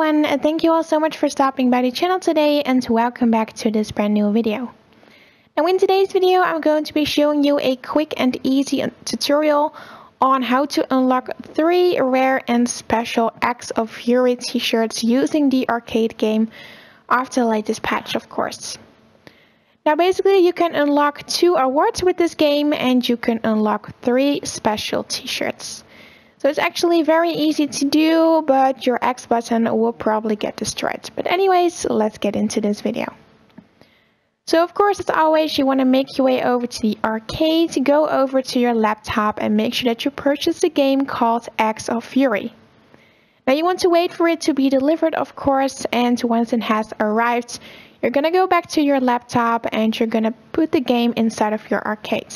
everyone, thank you all so much for stopping by the channel today and welcome back to this brand new video. Now in today's video I'm going to be showing you a quick and easy tutorial on how to unlock 3 rare and special X of Fury t-shirts using the arcade game after the latest patch of course. Now basically you can unlock 2 awards with this game and you can unlock 3 special t-shirts. So it's actually very easy to do, but your X button will probably get destroyed. But anyways, let's get into this video. So of course, as always, you want to make your way over to the arcade, go over to your laptop and make sure that you purchase the game called X of Fury. Now you want to wait for it to be delivered, of course, and once it has arrived, you're going to go back to your laptop and you're going to put the game inside of your arcade.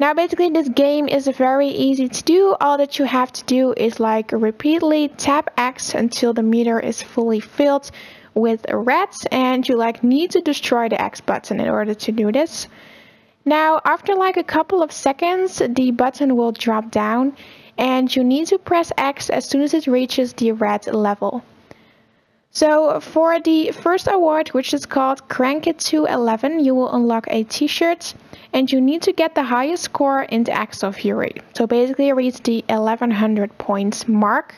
Now basically this game is very easy to do. All that you have to do is like repeatedly tap X until the meter is fully filled with reds and you like need to destroy the X button in order to do this. Now after like a couple of seconds the button will drop down and you need to press X as soon as it reaches the red level. So for the first award, which is called Crank It to 11, you will unlock a t-shirt and you need to get the highest score in the Axel Fury. So basically reach the 1100 points mark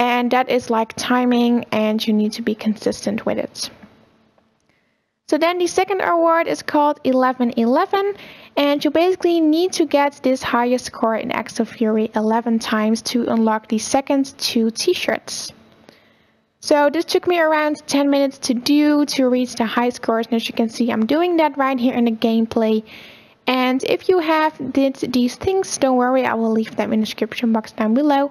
and that is like timing and you need to be consistent with it. So then the second award is called 1111 and you basically need to get this highest score in Axel Fury 11 times to unlock the second two t-shirts. So this took me around 10 minutes to do to reach the high scores. And as you can see, I'm doing that right here in the gameplay. And if you have did these things, don't worry, I will leave them in the description box down below.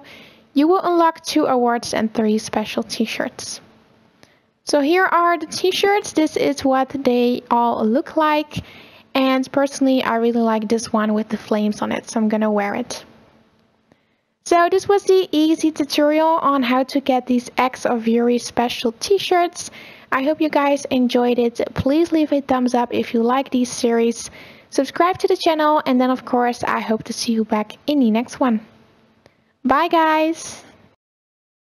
You will unlock two awards and three special t-shirts. So here are the t-shirts. This is what they all look like. And personally, I really like this one with the flames on it, so I'm gonna wear it. So this was the easy tutorial on how to get these X of Yuri special t-shirts. I hope you guys enjoyed it. Please leave a thumbs up if you like these series. Subscribe to the channel and then of course I hope to see you back in the next one. Bye guys!